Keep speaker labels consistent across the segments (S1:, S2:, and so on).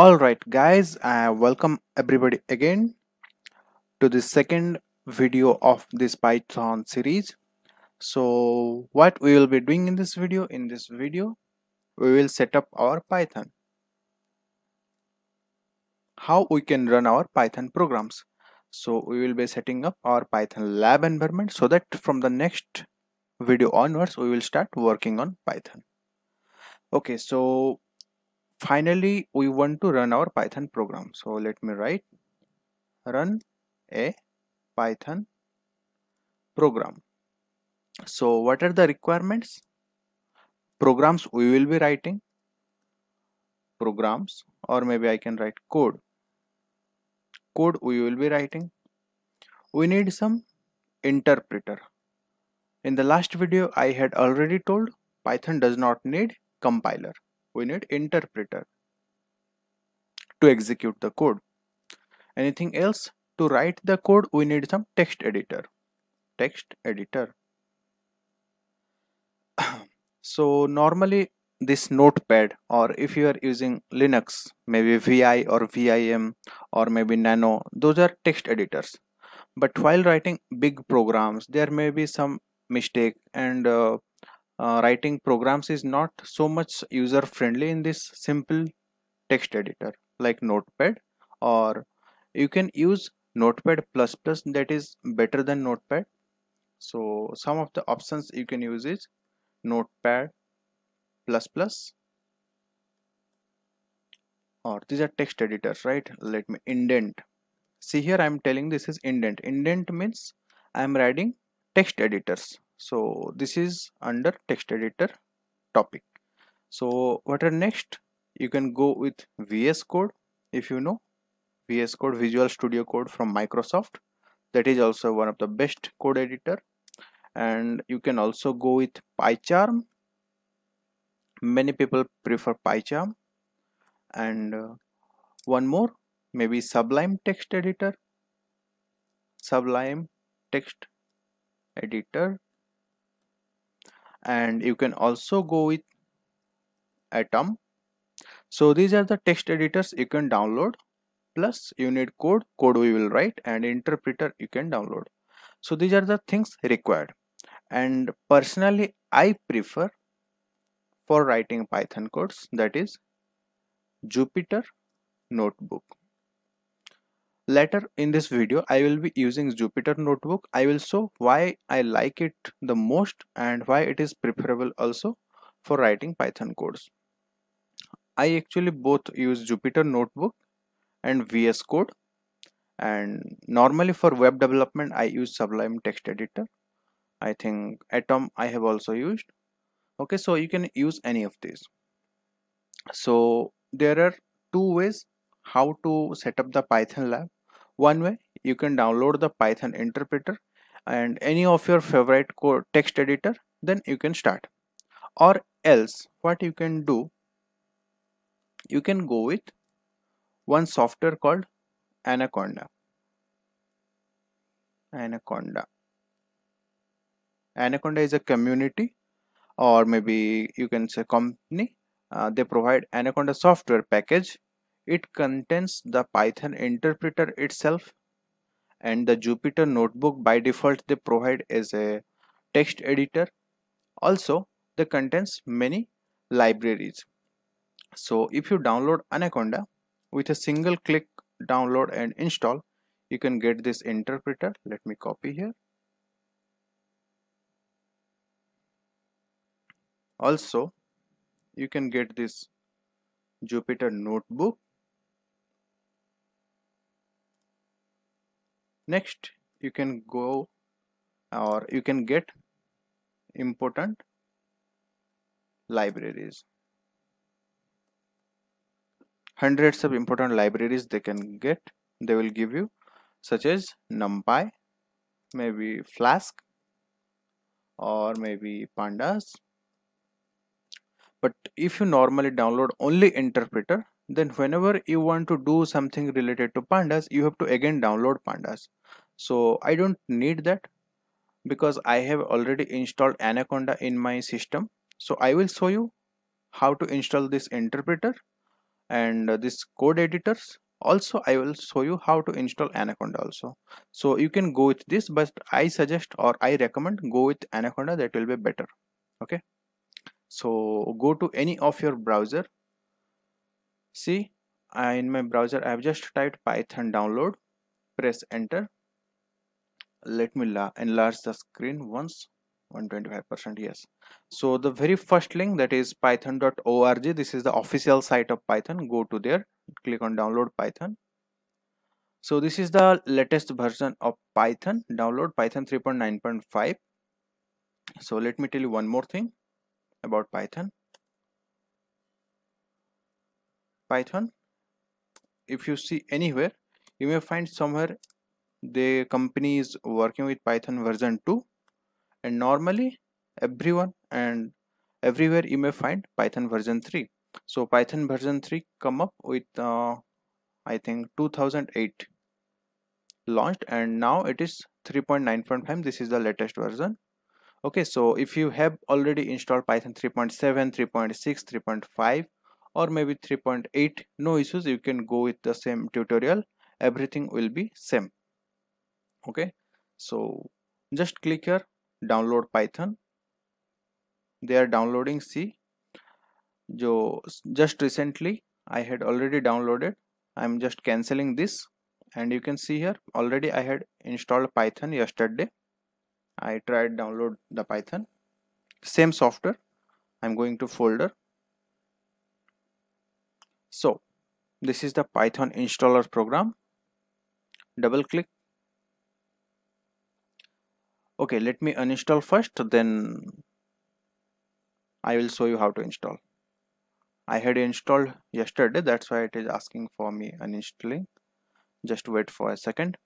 S1: all right guys uh, welcome everybody again to the second video of this python series so what we will be doing in this video in this video we will set up our python how we can run our python programs so we will be setting up our python lab environment so that from the next video onwards we will start working on python okay so finally we want to run our python program so let me write run a python program so what are the requirements programs we will be writing programs or maybe i can write code code we will be writing we need some interpreter in the last video i had already told python does not need compiler we need interpreter to execute the code anything else to write the code we need some text editor text editor so normally this notepad or if you are using linux maybe vi or vim or maybe nano those are text editors but while writing big programs there may be some mistake and uh, uh, writing programs is not so much user friendly in this simple text editor like notepad or you can use notepad plus plus that is better than notepad so some of the options you can use is notepad plus plus or these are text editors right let me indent see here i'm telling this is indent indent means i'm writing text editors so this is under text editor topic so what are next you can go with vs code if you know vs code visual studio code from microsoft that is also one of the best code editor and you can also go with pycharm many people prefer pycharm and uh, one more maybe sublime text editor sublime text editor and you can also go with atom so these are the text editors you can download plus you need code code we will write and interpreter you can download so these are the things required and personally i prefer for writing python codes that is jupyter notebook Later in this video, I will be using Jupyter Notebook. I will show why I like it the most and why it is preferable also for writing Python codes. I actually both use Jupyter Notebook and VS Code and normally for web development I use Sublime Text Editor. I think Atom I have also used. Okay, so you can use any of these. So there are two ways how to set up the Python lab one way you can download the Python interpreter and any of your favorite code text editor then you can start or else what you can do you can go with one software called anaconda anaconda anaconda is a community or maybe you can say company uh, they provide anaconda software package it contains the Python interpreter itself and the Jupyter notebook by default they provide as a text editor. Also, they contains many libraries. So if you download Anaconda with a single click download and install, you can get this interpreter. Let me copy here. Also, you can get this Jupyter notebook next you can go or you can get important libraries hundreds of important libraries they can get they will give you such as numpy maybe flask or maybe pandas but if you normally download only interpreter then whenever you want to do something related to pandas you have to again download pandas so I don't need that because I have already installed Anaconda in my system so I will show you how to install this interpreter and this code editors also I will show you how to install Anaconda also so you can go with this but I suggest or I recommend go with Anaconda that will be better okay so go to any of your browser see uh, in my browser I have just typed Python download press enter let me enlarge the screen once 125% yes so the very first link that is python.org this is the official site of python go to there click on download python so this is the latest version of python download python 3.9.5 so let me tell you one more thing about python python if you see anywhere you may find somewhere the company is working with python version 2 and normally everyone and everywhere you may find python version 3 so python version 3 come up with uh, i think 2008 launched and now it is 3.9.5 this is the latest version okay so if you have already installed python 3.7 3.6 3.5 or maybe 3.8 no issues you can go with the same tutorial everything will be same okay so just click here download python they are downloading see jo just recently i had already downloaded i'm just cancelling this and you can see here already i had installed python yesterday i tried download the python same software i'm going to folder so this is the python installer program double click okay let me uninstall first then I will show you how to install I had installed yesterday that's why it is asking for me uninstalling just wait for a second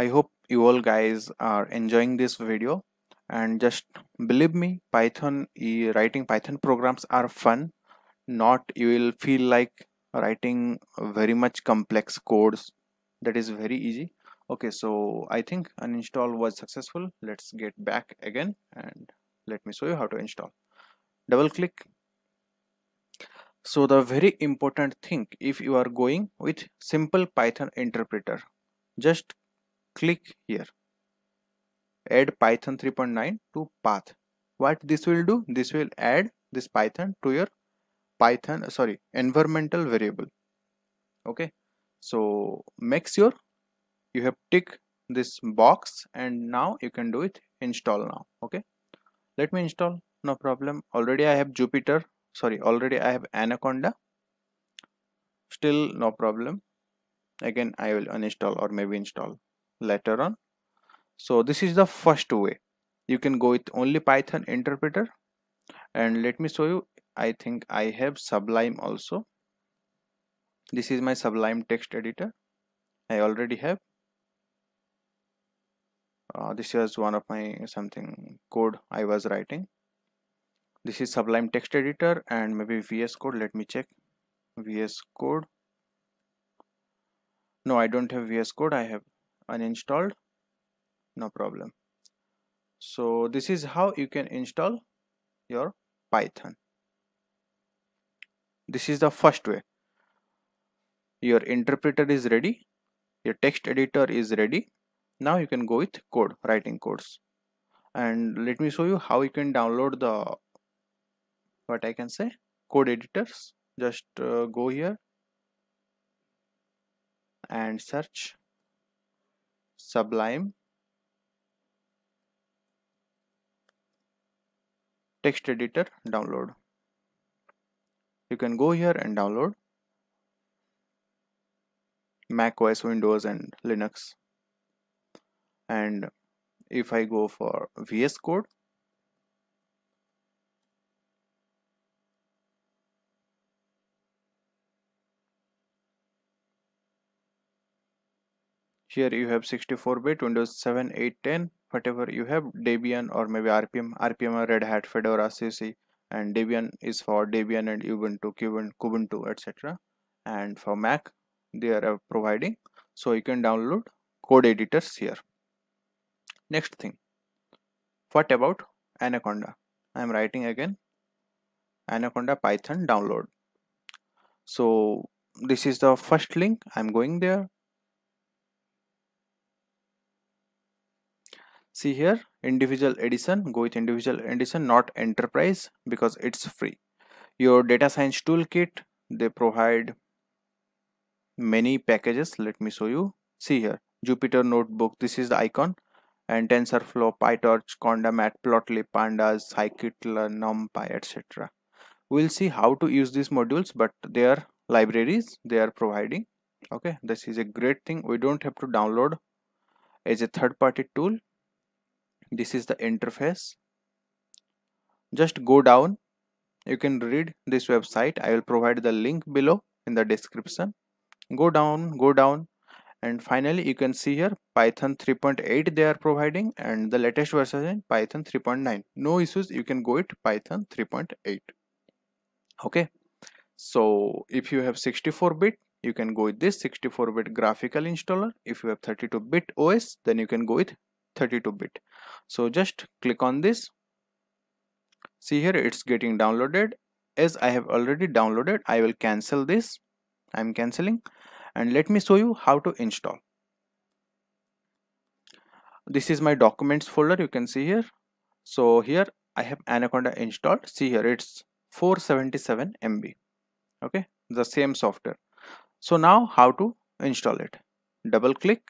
S1: I hope you all guys are enjoying this video and just believe me Python writing Python programs are fun not you will feel like writing very much complex codes that is very easy okay so I think an install was successful let's get back again and let me show you how to install double click so the very important thing if you are going with simple python interpreter just click here add python 3.9 to path what this will do this will add this python to your python uh, sorry environmental variable okay so make sure you have tick this box and now you can do it install now okay let me install no problem already i have jupyter sorry already i have anaconda still no problem again i will uninstall or maybe install later on so this is the first way you can go with only python interpreter and let me show you i think i have sublime also this is my sublime text editor i already have uh, this was one of my something code i was writing this is sublime text editor and maybe vs code let me check vs code no i don't have vs code i have uninstalled no problem so this is how you can install your python this is the first way your interpreter is ready your text editor is ready now you can go with code writing codes and let me show you how you can download the what i can say code editors just uh, go here and search Sublime, text editor download. You can go here and download Mac OS, Windows and Linux. And if I go for VS Code, here you have 64 bit windows 7 8 10 whatever you have debian or maybe rpm rpm or red hat fedora cc and debian is for debian and ubuntu kubuntu etc and for mac they are uh, providing so you can download code editors here next thing what about anaconda i am writing again anaconda python download so this is the first link i'm going there see here individual edition go with individual edition not enterprise because it's free your data science toolkit they provide many packages let me show you see here jupyter notebook this is the icon and tensorflow pytorch conda matplotlib pandas scikit-learn numpy etc we'll see how to use these modules but they are libraries they are providing okay this is a great thing we don't have to download as a third party tool this is the interface just go down you can read this website i will provide the link below in the description go down go down and finally you can see here python 3.8 they are providing and the latest version python 3.9 no issues you can go it python 3.8 okay so if you have 64 bit you can go with this 64 bit graphical installer if you have 32 bit os then you can go with 32 bit so just click on this see here it's getting downloaded as I have already downloaded I will cancel this I'm canceling and let me show you how to install this is my documents folder you can see here so here I have Anaconda installed see here it's 477 MB okay the same software so now how to install it double click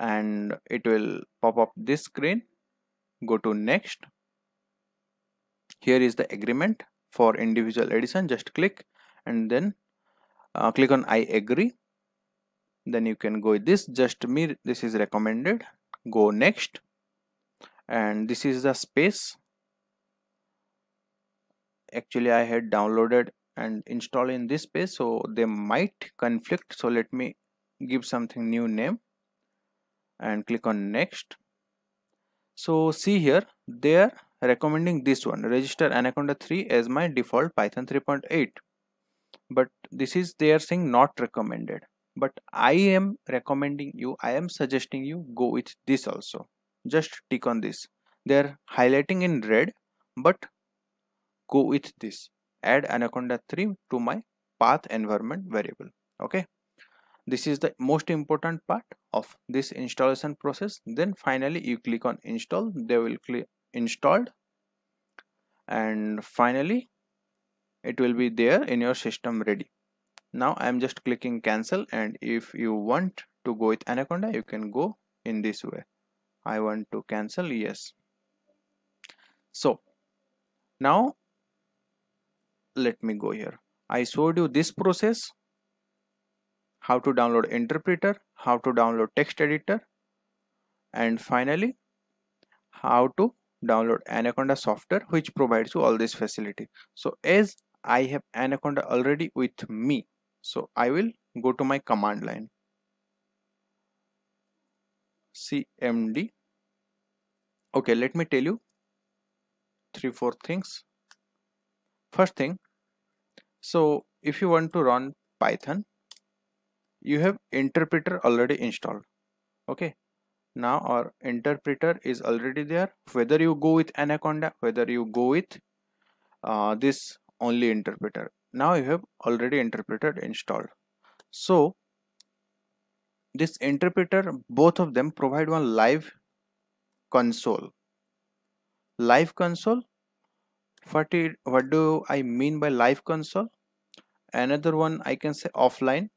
S1: and it will pop up this screen go to next here is the agreement for individual edition just click and then uh, click on I agree then you can go with this just me this is recommended go next and this is the space actually I had downloaded and installed in this space so they might conflict so let me give something new name and click on next so see here they are recommending this one register anaconda 3 as my default python 3.8 but this is they are saying not recommended but i am recommending you i am suggesting you go with this also just tick on this they are highlighting in red but go with this add anaconda 3 to my path environment variable okay this is the most important part of this installation process then finally you click on install they will click installed and finally it will be there in your system ready now i am just clicking cancel and if you want to go with anaconda you can go in this way i want to cancel yes so now let me go here i showed you this process how to download interpreter how to download text editor and finally how to download anaconda software which provides you all this facility so as i have anaconda already with me so i will go to my command line cmd okay let me tell you three four things first thing so if you want to run python you have interpreter already installed okay now our interpreter is already there whether you go with anaconda whether you go with uh, this only interpreter now you have already interpreter installed so this interpreter both of them provide one live console live console what, it, what do i mean by live console another one i can say offline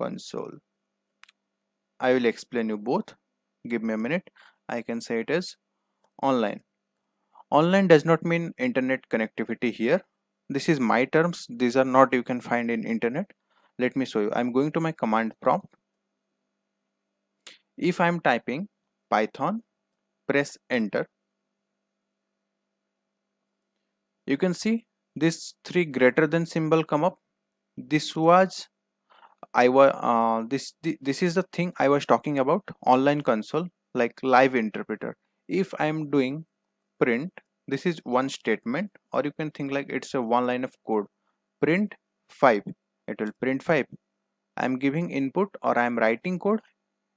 S1: console i will explain you both give me a minute i can say it is online online does not mean internet connectivity here this is my terms these are not you can find in internet let me show you i'm going to my command prompt if i'm typing python press enter you can see this three greater than symbol come up this was I was uh, this this is the thing I was talking about online console like live interpreter. If I am doing print, this is one statement, or you can think like it's a one line of code. Print five, it will print five. I am giving input or I am writing code.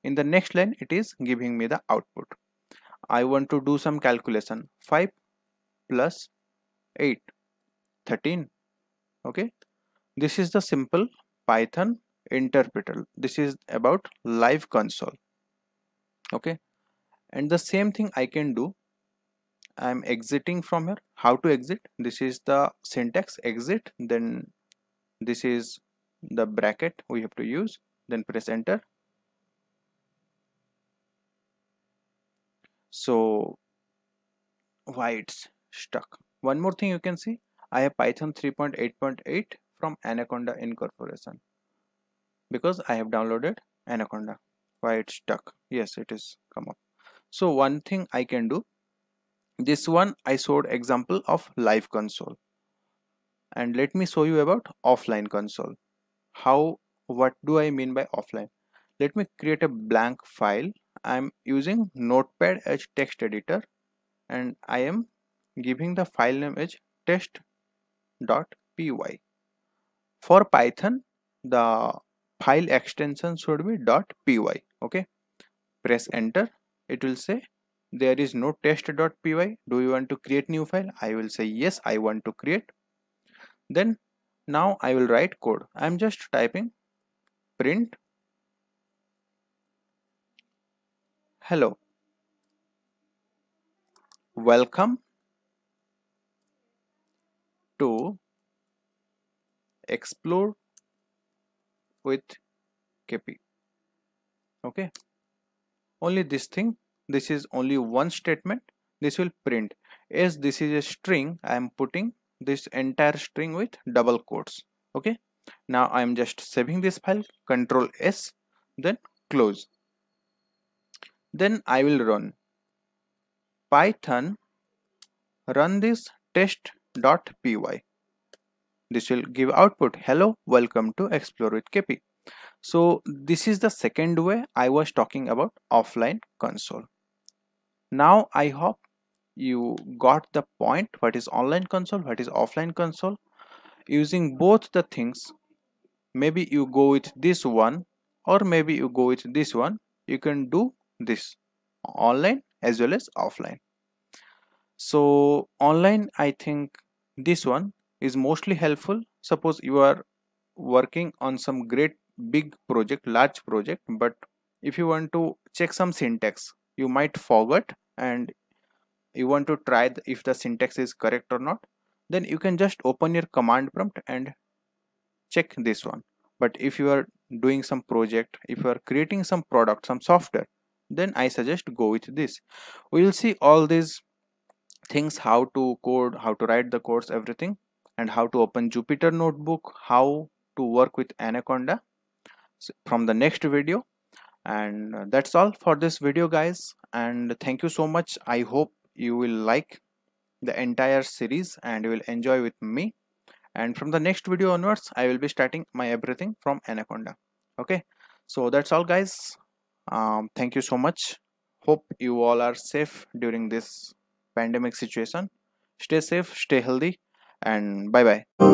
S1: In the next line, it is giving me the output. I want to do some calculation. Five plus eight, thirteen. Okay, this is the simple Python interpreter this is about live console okay and the same thing I can do I'm exiting from here how to exit this is the syntax exit then this is the bracket we have to use then press enter so why it's stuck one more thing you can see I have Python 3.8.8 from Anaconda incorporation because I have downloaded Anaconda why it's stuck yes it is come up so one thing I can do this one I showed example of live console and let me show you about offline console how what do I mean by offline let me create a blank file I'm using notepad as text editor and I am giving the file name as test.py for Python the file extension should be .py okay press enter it will say there is no test.py do you want to create new file i will say yes i want to create then now i will write code i'm just typing print hello welcome to explore with kp okay only this thing this is only one statement this will print as this is a string i am putting this entire string with double quotes okay now i am just saving this file control s then close then i will run python run this test.py this will give output hello welcome to explore with kp so this is the second way i was talking about offline console now i hope you got the point what is online console what is offline console using both the things maybe you go with this one or maybe you go with this one you can do this online as well as offline so online i think this one is mostly helpful suppose you are working on some great big project large project but if you want to check some syntax you might forget and you want to try the, if the syntax is correct or not then you can just open your command prompt and check this one but if you are doing some project if you are creating some product some software then i suggest go with this we will see all these things how to code how to write the codes everything and how to open Jupyter Notebook, how to work with Anaconda from the next video. And uh, that's all for this video guys. And thank you so much. I hope you will like the entire series and you will enjoy with me. And from the next video onwards, I will be starting my everything from Anaconda. Okay. So that's all guys. Um, thank you so much. Hope you all are safe during this pandemic situation. Stay safe, stay healthy and bye bye